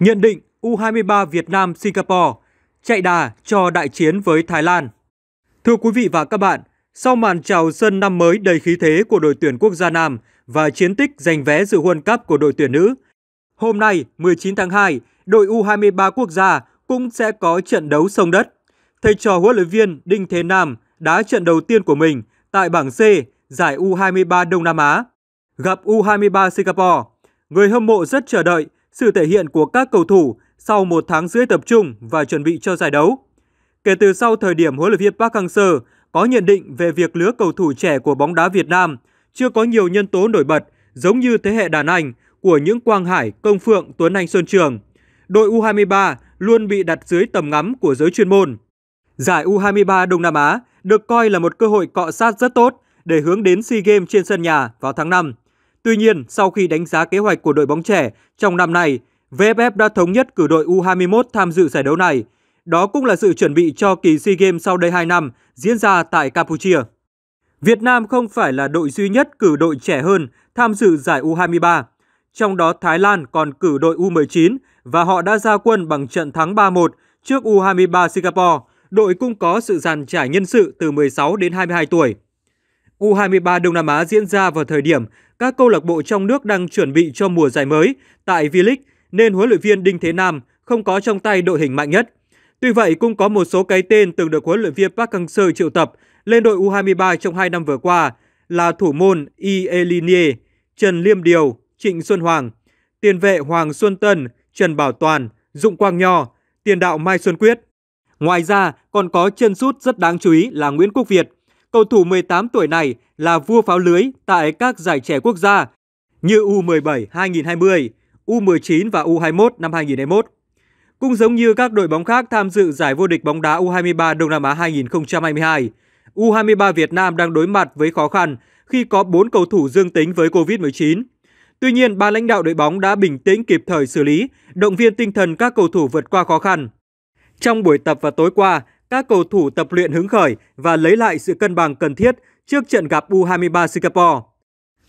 Nhận định U23 Việt Nam Singapore chạy đà cho đại chiến với Thái Lan. Thưa quý vị và các bạn, sau màn chào sân năm mới đầy khí thế của đội tuyển quốc gia Nam và chiến tích giành vé dự World Cup của đội tuyển nữ, hôm nay 19 tháng 2, đội U23 quốc gia cũng sẽ có trận đấu sông đất. Thầy trò huấn luyện viên Đinh Thế Nam đá trận đầu tiên của mình tại bảng C giải U23 Đông Nam Á gặp U23 Singapore. Người hâm mộ rất chờ đợi sự thể hiện của các cầu thủ sau một tháng rưỡi tập trung và chuẩn bị cho giải đấu. Kể từ sau thời điểm huấn luyện viên Park Hang-seo có nhận định về việc lứa cầu thủ trẻ của bóng đá Việt Nam chưa có nhiều nhân tố nổi bật giống như thế hệ đàn anh của những Quang Hải, Công Phượng, Tuấn Anh Xuân Trường. Đội U23 luôn bị đặt dưới tầm ngắm của giới chuyên môn. Giải U23 Đông Nam Á được coi là một cơ hội cọ sát rất tốt để hướng đến SEA Games trên sân nhà vào tháng 5. Tuy nhiên, sau khi đánh giá kế hoạch của đội bóng trẻ trong năm nay, VFF đã thống nhất cử đội U21 tham dự giải đấu này. Đó cũng là sự chuẩn bị cho kỳ SEA Games sau đây 2 năm diễn ra tại Campuchia. Việt Nam không phải là đội duy nhất cử đội trẻ hơn tham dự giải U23. Trong đó Thái Lan còn cử đội U19 và họ đã ra quân bằng trận thắng 3-1 trước U23 Singapore. Đội cũng có sự giàn trải nhân sự từ 16 đến 22 tuổi. U23 Đông Nam Á diễn ra vào thời điểm các câu lạc bộ trong nước đang chuẩn bị cho mùa giải mới tại V-League nên huấn luyện viên Đinh Thế Nam không có trong tay đội hình mạnh nhất. Tuy vậy cũng có một số cái tên từng được huấn luyện viên Park Hang-seo triệu tập lên đội U23 trong hai năm vừa qua là thủ môn Y Elinie, Trần Liêm Điều, Trịnh Xuân Hoàng, tiền vệ Hoàng Xuân Tân, Trần Bảo Toàn, Dụng Quang Nho, tiền đạo Mai Xuân Quyết. Ngoài ra, còn có chân sút rất đáng chú ý là Nguyễn Quốc Việt, cầu thủ 18 tuổi này là vua pháo lưới tại các giải trẻ quốc gia như U17 2020, U19 và U21 năm 2021. Cũng giống như các đội bóng khác tham dự giải vô địch bóng đá U23 Đông Nam Á 2022, U23 Việt Nam đang đối mặt với khó khăn khi có 4 cầu thủ dương tính với COVID-19. Tuy nhiên, ban lãnh đạo đội bóng đã bình tĩnh kịp thời xử lý, động viên tinh thần các cầu thủ vượt qua khó khăn. Trong buổi tập vào tối qua, các cầu thủ tập luyện hứng khởi và lấy lại sự cân bằng cần thiết trước trận gặp U23 Singapore.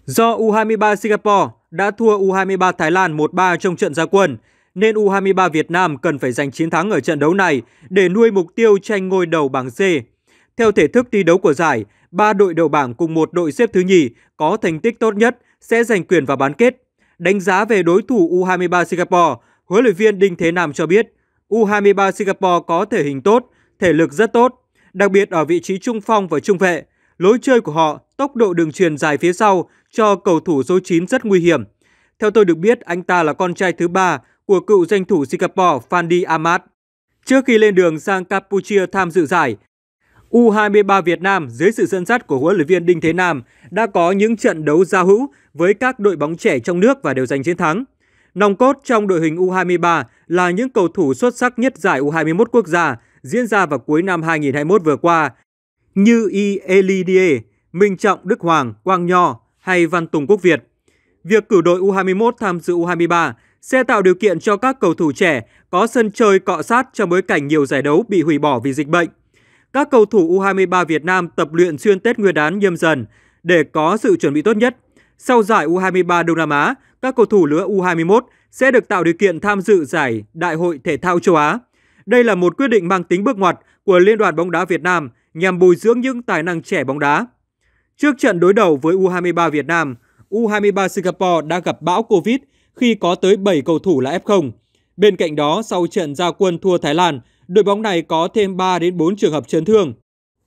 Do U23 Singapore đã thua U23 Thái Lan 1-3 trong trận gia quân, nên U23 Việt Nam cần phải giành chiến thắng ở trận đấu này để nuôi mục tiêu tranh ngôi đầu bảng C. Theo thể thức thi đấu của giải, ba đội đầu bảng cùng một đội xếp thứ nhì có thành tích tốt nhất sẽ giành quyền vào bán kết. Đánh giá về đối thủ U23 Singapore, huấn luyện viên Đinh Thế Nam cho biết U23 Singapore có thể hình tốt, thể lực rất tốt, đặc biệt ở vị trí trung phong và trung vệ. Lối chơi của họ, tốc độ đường truyền dài phía sau cho cầu thủ số 9 rất nguy hiểm. Theo tôi được biết, anh ta là con trai thứ ba của cựu danh thủ Singapore Fandi Ahmad. Trước khi lên đường sang Campuchia tham dự giải, U23 Việt Nam dưới sự dẫn dắt của huấn luyện viên Đinh Thế Nam đã có những trận đấu giao hữu với các đội bóng trẻ trong nước và đều giành chiến thắng. Nòng cốt trong đội hình U23 là những cầu thủ xuất sắc nhất giải U21 quốc gia diễn ra vào cuối năm 2021 vừa qua như Y Elidie, Minh Trọng Đức Hoàng, Quang Nho hay Văn Tùng Quốc Việt. Việc cử đội U21 tham dự U23 sẽ tạo điều kiện cho các cầu thủ trẻ có sân chơi cọ sát trong bối cảnh nhiều giải đấu bị hủy bỏ vì dịch bệnh. Các cầu thủ U23 Việt Nam tập luyện xuyên Tết Nguyên đán nhâm dần để có sự chuẩn bị tốt nhất. Sau giải U23 Đông Nam Á, các cầu thủ lứa U21 sẽ được tạo điều kiện tham dự giải Đại hội Thể thao Châu Á đây là một quyết định mang tính bước ngoặt của Liên đoàn bóng đá Việt Nam nhằm bồi dưỡng những tài năng trẻ bóng đá. Trước trận đối đầu với U23 Việt Nam, U23 Singapore đã gặp bão Covid khi có tới 7 cầu thủ là F0. Bên cạnh đó, sau trận gia quân thua Thái Lan, đội bóng này có thêm 3 đến 4 trường hợp chấn thương.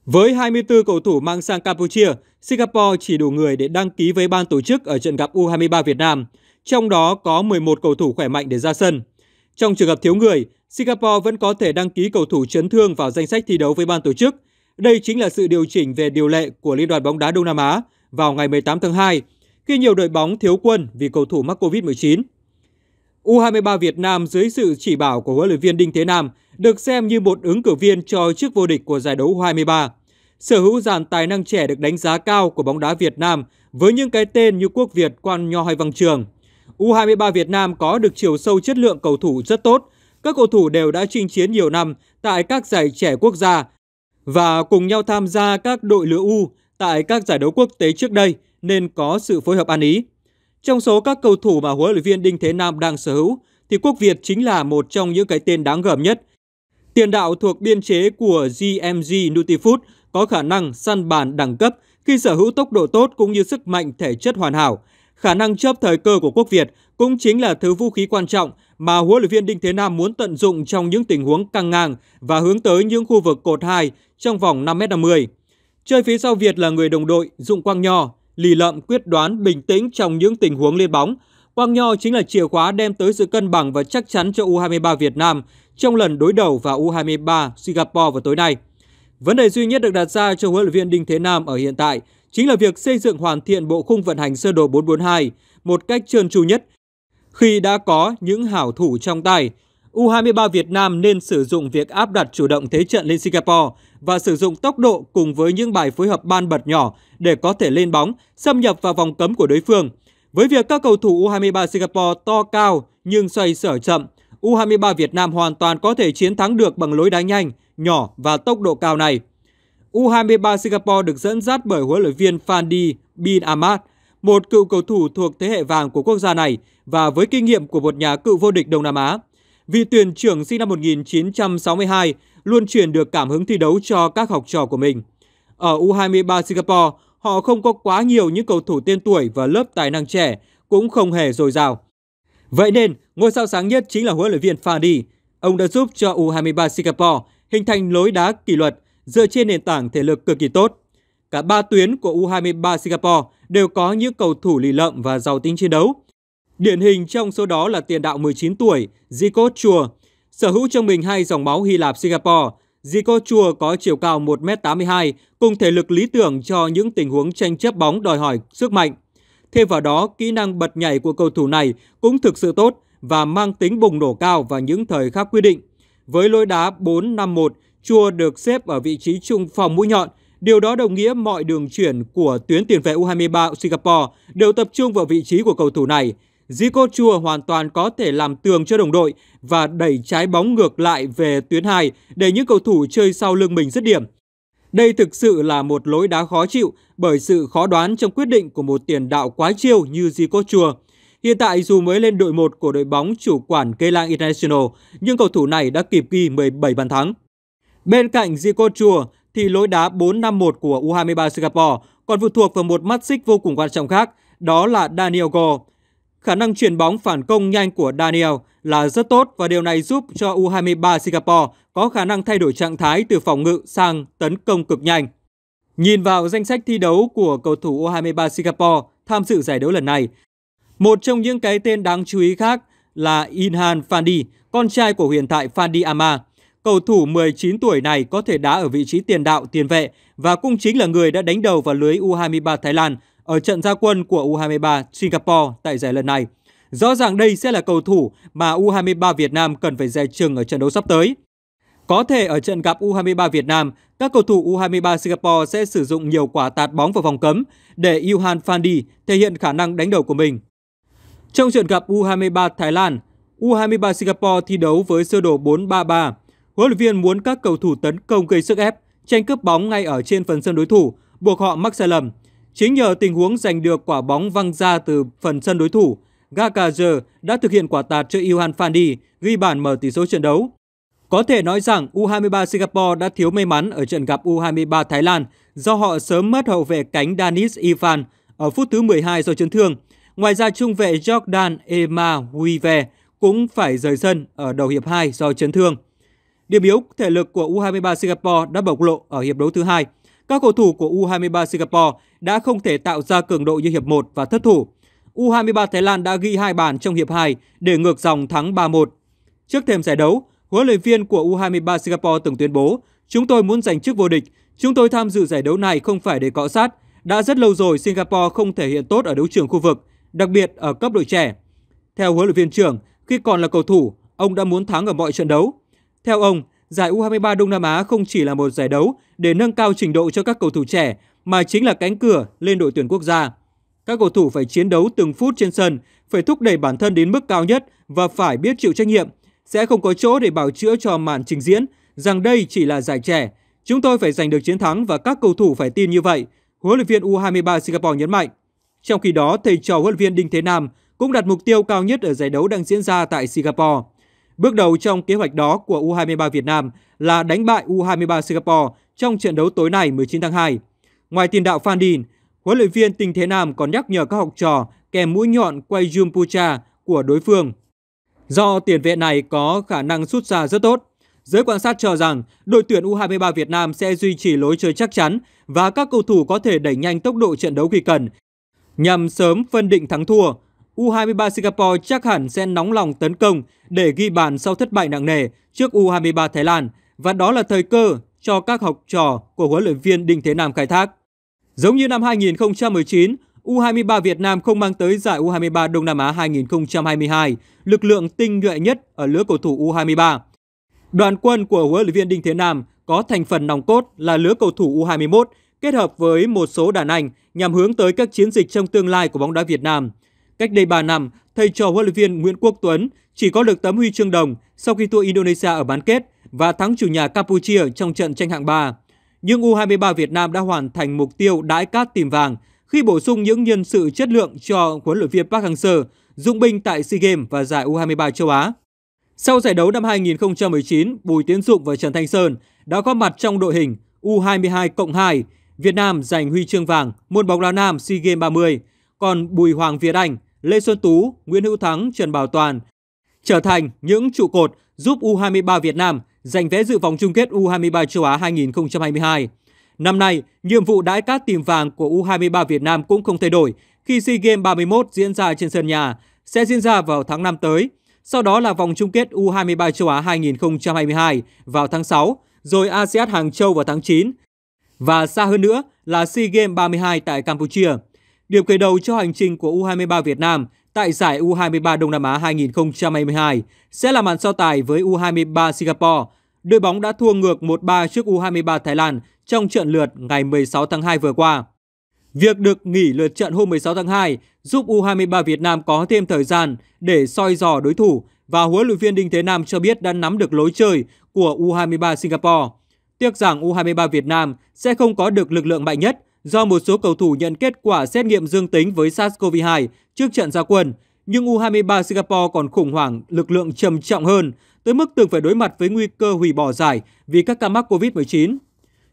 Với 24 cầu thủ mang sang Campuchia, Singapore chỉ đủ người để đăng ký với ban tổ chức ở trận gặp U23 Việt Nam, trong đó có 11 cầu thủ khỏe mạnh để ra sân. Trong trường hợp thiếu người, Singapore vẫn có thể đăng ký cầu thủ chấn thương vào danh sách thi đấu với ban tổ chức. Đây chính là sự điều chỉnh về điều lệ của Liên đoàn bóng đá Đông Nam Á vào ngày 18 tháng 2, khi nhiều đội bóng thiếu quân vì cầu thủ mắc COVID-19. U23 Việt Nam dưới sự chỉ bảo của huấn luyện viên Đinh Thế Nam được xem như một ứng cử viên cho chức vô địch của giải đấu U23. Sở hữu dàn tài năng trẻ được đánh giá cao của bóng đá Việt Nam với những cái tên như Quốc Việt, Quan Nho hay Văn Trường. U23 Việt Nam có được chiều sâu chất lượng cầu thủ rất tốt, các cầu thủ đều đã chinh chiến nhiều năm tại các giải trẻ quốc gia và cùng nhau tham gia các đội lứa U tại các giải đấu quốc tế trước đây nên có sự phối hợp ăn ý. Trong số các cầu thủ mà huấn luyện viên Đinh Thế Nam đang sở hữu thì Quốc Việt chính là một trong những cái tên đáng gờm nhất. Tiền đạo thuộc biên chế của GMG Nutifood có khả năng săn bàn đẳng cấp khi sở hữu tốc độ tốt cũng như sức mạnh thể chất hoàn hảo. Khả năng chớp thời cơ của Quốc Việt cũng chính là thứ vũ khí quan trọng mà huấn luyện viên Đinh Thế Nam muốn tận dụng trong những tình huống căng ngang và hướng tới những khu vực cột 2 trong vòng 5m50. Chơi phía sau Việt là người đồng đội Dụng Quang Nho, lì lợm quyết đoán bình tĩnh trong những tình huống lên bóng. Quang Nho chính là chìa khóa đem tới sự cân bằng và chắc chắn cho U23 Việt Nam trong lần đối đầu vào U23 Singapore vào tối nay. Vấn đề duy nhất được đặt ra cho huấn luyện viên Đinh Thế Nam ở hiện tại chính là việc xây dựng hoàn thiện bộ khung vận hành sơ đồ 442 một cách trơn tru nhất khi đã có những hảo thủ trong tay, U23 Việt Nam nên sử dụng việc áp đặt chủ động thế trận lên Singapore và sử dụng tốc độ cùng với những bài phối hợp ban bật nhỏ để có thể lên bóng, xâm nhập vào vòng cấm của đối phương. Với việc các cầu thủ U23 Singapore to cao nhưng xoay sở chậm, U23 Việt Nam hoàn toàn có thể chiến thắng được bằng lối đá nhanh, nhỏ và tốc độ cao này. U23 Singapore được dẫn dắt bởi huấn luyện viên Fandi Bin Ahmad một cựu cầu thủ thuộc thế hệ vàng của quốc gia này và với kinh nghiệm của một nhà cựu vô địch Đông Nam Á. Vị tuyển trưởng sinh năm 1962 luôn truyền được cảm hứng thi đấu cho các học trò của mình. Ở U23 Singapore, họ không có quá nhiều những cầu thủ tên tuổi và lớp tài năng trẻ cũng không hề dồi dào. Vậy nên, ngôi sao sáng nhất chính là huấn luyện viên Fadi. Ông đã giúp cho U23 Singapore hình thành lối đá kỷ luật dựa trên nền tảng thể lực cực kỳ tốt. Cả ba tuyến của U23 Singapore đều có những cầu thủ lì lợm và giàu tính chiến đấu. Điển hình trong số đó là tiền đạo 19 tuổi Zico Chua, sở hữu trong mình hai dòng máu Hy Lạp Singapore. Zico Chua có chiều cao 1m82 cùng thể lực lý tưởng cho những tình huống tranh chấp bóng đòi hỏi sức mạnh. Thêm vào đó, kỹ năng bật nhảy của cầu thủ này cũng thực sự tốt và mang tính bùng nổ cao vào những thời khắc quy định. Với lối đá 4-5-1, Chua được xếp ở vị trí trung phòng mũi nhọn Điều đó đồng nghĩa mọi đường chuyển của tuyến tiền vệ U23 Singapore đều tập trung vào vị trí của cầu thủ này. Zico Chua hoàn toàn có thể làm tường cho đồng đội và đẩy trái bóng ngược lại về tuyến 2 để những cầu thủ chơi sau lưng mình dứt điểm. Đây thực sự là một lối đá khó chịu bởi sự khó đoán trong quyết định của một tiền đạo quá chiêu như Zico Chua. Hiện tại dù mới lên đội 1 của đội bóng chủ quản Kelang International, nhưng cầu thủ này đã kịp ghi 17 bàn thắng. Bên cạnh Zico Chua, thì lối đá 4-5-1 của U23 Singapore còn phụ thuộc vào một mắt xích vô cùng quan trọng khác, đó là Daniel Go. Khả năng chuyển bóng phản công nhanh của Daniel là rất tốt và điều này giúp cho U23 Singapore có khả năng thay đổi trạng thái từ phòng ngự sang tấn công cực nhanh. Nhìn vào danh sách thi đấu của cầu thủ U23 Singapore tham dự giải đấu lần này, một trong những cái tên đáng chú ý khác là Inhan Fandi, con trai của huyền thoại Fandi Ama cầu thủ 19 tuổi này có thể đá ở vị trí tiền đạo, tiền vệ và cũng chính là người đã đánh đầu vào lưới U23 Thái Lan ở trận gia quân của U23 Singapore tại giải lần này. Rõ ràng đây sẽ là cầu thủ mà U23 Việt Nam cần phải dè chừng ở trận đấu sắp tới. Có thể ở trận gặp U23 Việt Nam, các cầu thủ U23 Singapore sẽ sử dụng nhiều quả tạt bóng vào vòng cấm để Yuhan Fandi thể hiện khả năng đánh đầu của mình. Trong trận gặp U23 Thái Lan, U23 Singapore thi đấu với sơ đồ 4-3-3. Huấn luyện viên muốn các cầu thủ tấn công gây sức ép, tranh cướp bóng ngay ở trên phần sân đối thủ, buộc họ mắc sai lầm. Chính nhờ tình huống giành được quả bóng văng ra từ phần sân đối thủ, Gakazher đã thực hiện quả tạt cho Ilhan Fandi ghi bàn mở tỷ số trận đấu. Có thể nói rằng U23 Singapore đã thiếu may mắn ở trận gặp U23 Thái Lan do họ sớm mất hậu vệ cánh Danis Ivan ở phút thứ 12 do chấn thương. Ngoài ra trung vệ Jordan Emma Wive cũng phải rời sân ở đầu hiệp 2 do chấn thương. Điểm yếu thể lực của U23 Singapore đã bộc lộ ở hiệp đấu thứ hai. Các cầu thủ của U23 Singapore đã không thể tạo ra cường độ như hiệp 1 và thất thủ. U23 Thái Lan đã ghi hai bàn trong hiệp 2 để ngược dòng thắng 3-1. Trước thêm giải đấu, huấn luyện viên của U23 Singapore từng tuyên bố, chúng tôi muốn giành chức vô địch, chúng tôi tham dự giải đấu này không phải để cọ sát. Đã rất lâu rồi Singapore không thể hiện tốt ở đấu trường khu vực, đặc biệt ở cấp đội trẻ. Theo huấn luyện viên trưởng, khi còn là cầu thủ, ông đã muốn thắng ở mọi trận đấu. Theo ông, giải U23 Đông Nam Á không chỉ là một giải đấu để nâng cao trình độ cho các cầu thủ trẻ mà chính là cánh cửa lên đội tuyển quốc gia. Các cầu thủ phải chiến đấu từng phút trên sân, phải thúc đẩy bản thân đến mức cao nhất và phải biết chịu trách nhiệm. Sẽ không có chỗ để bảo chữa cho màn trình diễn rằng đây chỉ là giải trẻ. Chúng tôi phải giành được chiến thắng và các cầu thủ phải tin như vậy, huấn luyện viên U23 Singapore nhấn mạnh. Trong khi đó, thầy trò huấn luyện viên Đinh Thế Nam cũng đặt mục tiêu cao nhất ở giải đấu đang diễn ra tại Singapore. Bước đầu trong kế hoạch đó của U23 Việt Nam là đánh bại U23 Singapore trong trận đấu tối nay 19 tháng 2. Ngoài tiền đạo Phan Đình, huấn luyện viên Tinh Thế Nam còn nhắc nhở các học trò kèm mũi nhọn quay Jumpucha của đối phương. Do tiền vệ này có khả năng sút xa rất tốt, giới quan sát cho rằng đội tuyển U23 Việt Nam sẽ duy trì lối chơi chắc chắn và các cầu thủ có thể đẩy nhanh tốc độ trận đấu khi cần nhằm sớm phân định thắng thua U23 Singapore chắc hẳn sẽ nóng lòng tấn công để ghi bàn sau thất bại nặng nề trước U23 Thái Lan và đó là thời cơ cho các học trò của huấn luyện viên Đinh Thế Nam khai thác. Giống như năm 2019, U23 Việt Nam không mang tới giải U23 Đông Nam Á 2022, lực lượng tinh nhuệ nhất ở lứa cầu thủ U23. Đoàn quân của huấn luyện viên Đinh Thế Nam có thành phần nòng cốt là lứa cầu thủ U21 kết hợp với một số đàn anh nhằm hướng tới các chiến dịch trong tương lai của bóng đá Việt Nam – Cách đây 3 năm, thầy trò huấn luyện viên Nguyễn Quốc Tuấn chỉ có được tấm huy chương đồng sau khi thua Indonesia ở bán kết và thắng chủ nhà Campuchia trong trận tranh hạng 3. Nhưng U23 Việt Nam đã hoàn thành mục tiêu đãi cát tìm vàng khi bổ sung những nhân sự chất lượng cho huấn luyện viên Park Hang-seo, dụng binh tại SEA Games và giải U23 châu Á. Sau giải đấu năm 2019, Bùi Tiến Dụng và Trần Thanh Sơn đã có mặt trong đội hình U22 cộng 2. Việt Nam giành huy chương vàng môn bóng đá nam SEA Games 30, còn Bùi Hoàng Việt Anh Lê Xuân Tú, Nguyễn Hữu Thắng, Trần Bảo Toàn trở thành những trụ cột giúp U23 Việt Nam giành vé dự vòng chung kết U23 châu Á 2022. Năm nay, nhiệm vụ đãi cát tìm vàng của U23 Việt Nam cũng không thay đổi khi SEA Games 31 diễn ra trên sân nhà sẽ diễn ra vào tháng 5 tới. Sau đó là vòng chung kết U23 châu Á 2022 vào tháng 6, rồi ASEAN Hàng Châu vào tháng 9 và xa hơn nữa là SEA Games 32 tại Campuchia. Điểm khởi đầu cho hành trình của U23 Việt Nam tại giải U23 Đông Nam Á 2022 sẽ là màn so tài với U23 Singapore. Đội bóng đã thua ngược 1-3 trước U23 Thái Lan trong trận lượt ngày 16 tháng 2 vừa qua. Việc được nghỉ lượt trận hôm 16 tháng 2 giúp U23 Việt Nam có thêm thời gian để soi dò đối thủ và huấn luyện viên Đinh Thế Nam cho biết đã nắm được lối chơi của U23 Singapore. Tiếc rằng U23 Việt Nam sẽ không có được lực lượng mạnh nhất do một số cầu thủ nhận kết quả xét nghiệm dương tính với SARS-CoV-2 trước trận ra quân, nhưng U23 Singapore còn khủng hoảng lực lượng trầm trọng hơn, tới mức từng phải đối mặt với nguy cơ hủy bỏ giải vì các ca mắc COVID-19.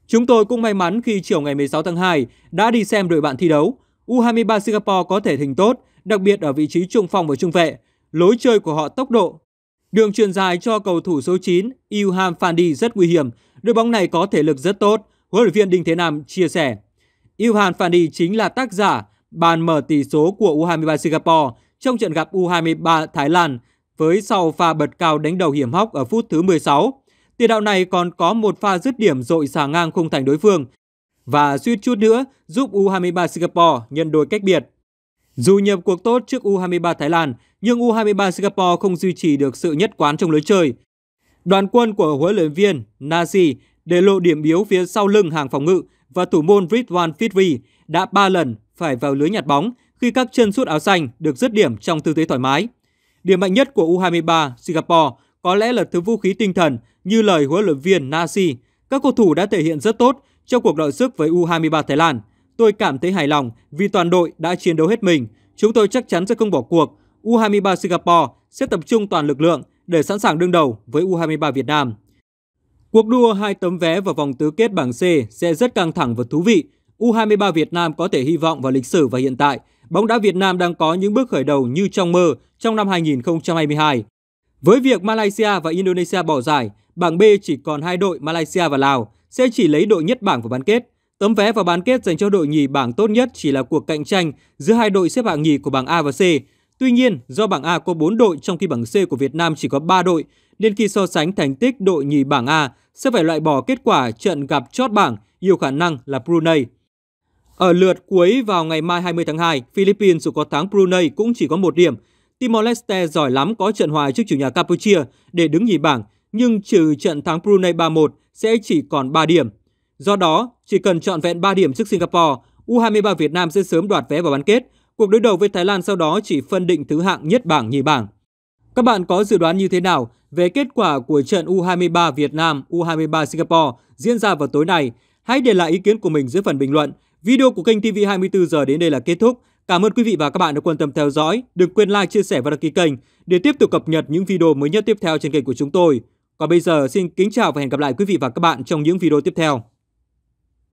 Chúng tôi cũng may mắn khi chiều ngày 16 tháng 2 đã đi xem đội bạn thi đấu. U23 Singapore có thể hình tốt, đặc biệt ở vị trí trung phong và trung vệ. Lối chơi của họ tốc độ. Đường truyền dài cho cầu thủ số 9 Ilham Fandi rất nguy hiểm. Đội bóng này có thể lực rất tốt, huấn luyện viên Đinh Thế Nam chia sẻ. Ilhan Fani chính là tác giả bàn mở tỷ số của U23 Singapore trong trận gặp U23 Thái Lan với sau pha bật cao đánh đầu hiểm hóc ở phút thứ 16. Tiền đạo này còn có một pha dứt điểm dội xà ngang khung thành đối phương và suýt chút nữa giúp U23 Singapore nhân đôi cách biệt. Dù nhập cuộc tốt trước U23 Thái Lan, nhưng U23 Singapore không duy trì được sự nhất quán trong lưới chơi. Đoàn quân của huấn luyện viên Nazi để lộ điểm yếu phía sau lưng hàng phòng ngự và thủ môn Ridwan Fitri đã 3 lần phải vào lưới nhặt bóng khi các chân sút áo xanh được dứt điểm trong tư thế thoải mái. Điểm mạnh nhất của U23 Singapore có lẽ là thứ vũ khí tinh thần như lời huấn luyện viên Nasi. Các cầu thủ đã thể hiện rất tốt trong cuộc đội sức với U23 Thái Lan. Tôi cảm thấy hài lòng vì toàn đội đã chiến đấu hết mình. Chúng tôi chắc chắn sẽ không bỏ cuộc. U23 Singapore sẽ tập trung toàn lực lượng để sẵn sàng đương đầu với U23 Việt Nam. Cuộc đua hai tấm vé vào vòng tứ kết bảng C sẽ rất căng thẳng và thú vị. U23 Việt Nam có thể hy vọng vào lịch sử và hiện tại. Bóng đá Việt Nam đang có những bước khởi đầu như trong mơ trong năm 2022. Với việc Malaysia và Indonesia bỏ giải, bảng B chỉ còn hai đội Malaysia và Lào sẽ chỉ lấy đội nhất bảng vào bán kết. Tấm vé vào bán kết dành cho đội nhì bảng tốt nhất chỉ là cuộc cạnh tranh giữa hai đội xếp hạng nhì của bảng A và C. Tuy nhiên, do bảng A có 4 đội trong khi bảng C của Việt Nam chỉ có 3 đội, nên khi so sánh thành tích đội nhì bảng A sẽ phải loại bỏ kết quả trận gặp chót bảng nhiều khả năng là Brunei. Ở lượt cuối vào ngày mai 20 tháng 2, Philippines dù có thắng Brunei cũng chỉ có một điểm. Timor-Leste giỏi lắm có trận hòa trước chủ nhà Campuchia để đứng nhì bảng, nhưng trừ trận thắng Brunei 3-1 sẽ chỉ còn 3 điểm. Do đó, chỉ cần chọn vẹn 3 điểm trước Singapore, U23 Việt Nam sẽ sớm đoạt vé vào bán kết. Cuộc đối đầu với Thái Lan sau đó chỉ phân định thứ hạng nhất bảng nhì bảng. Các bạn có dự đoán như thế nào về kết quả của trận U23 Việt Nam U23 Singapore diễn ra vào tối nay? Hãy để lại ý kiến của mình dưới phần bình luận. Video của kênh TV 24 giờ đến đây là kết thúc. Cảm ơn quý vị và các bạn đã quan tâm theo dõi. Đừng quên like, chia sẻ và đăng ký kênh để tiếp tục cập nhật những video mới nhất tiếp theo trên kênh của chúng tôi. Còn bây giờ xin kính chào và hẹn gặp lại quý vị và các bạn trong những video tiếp theo.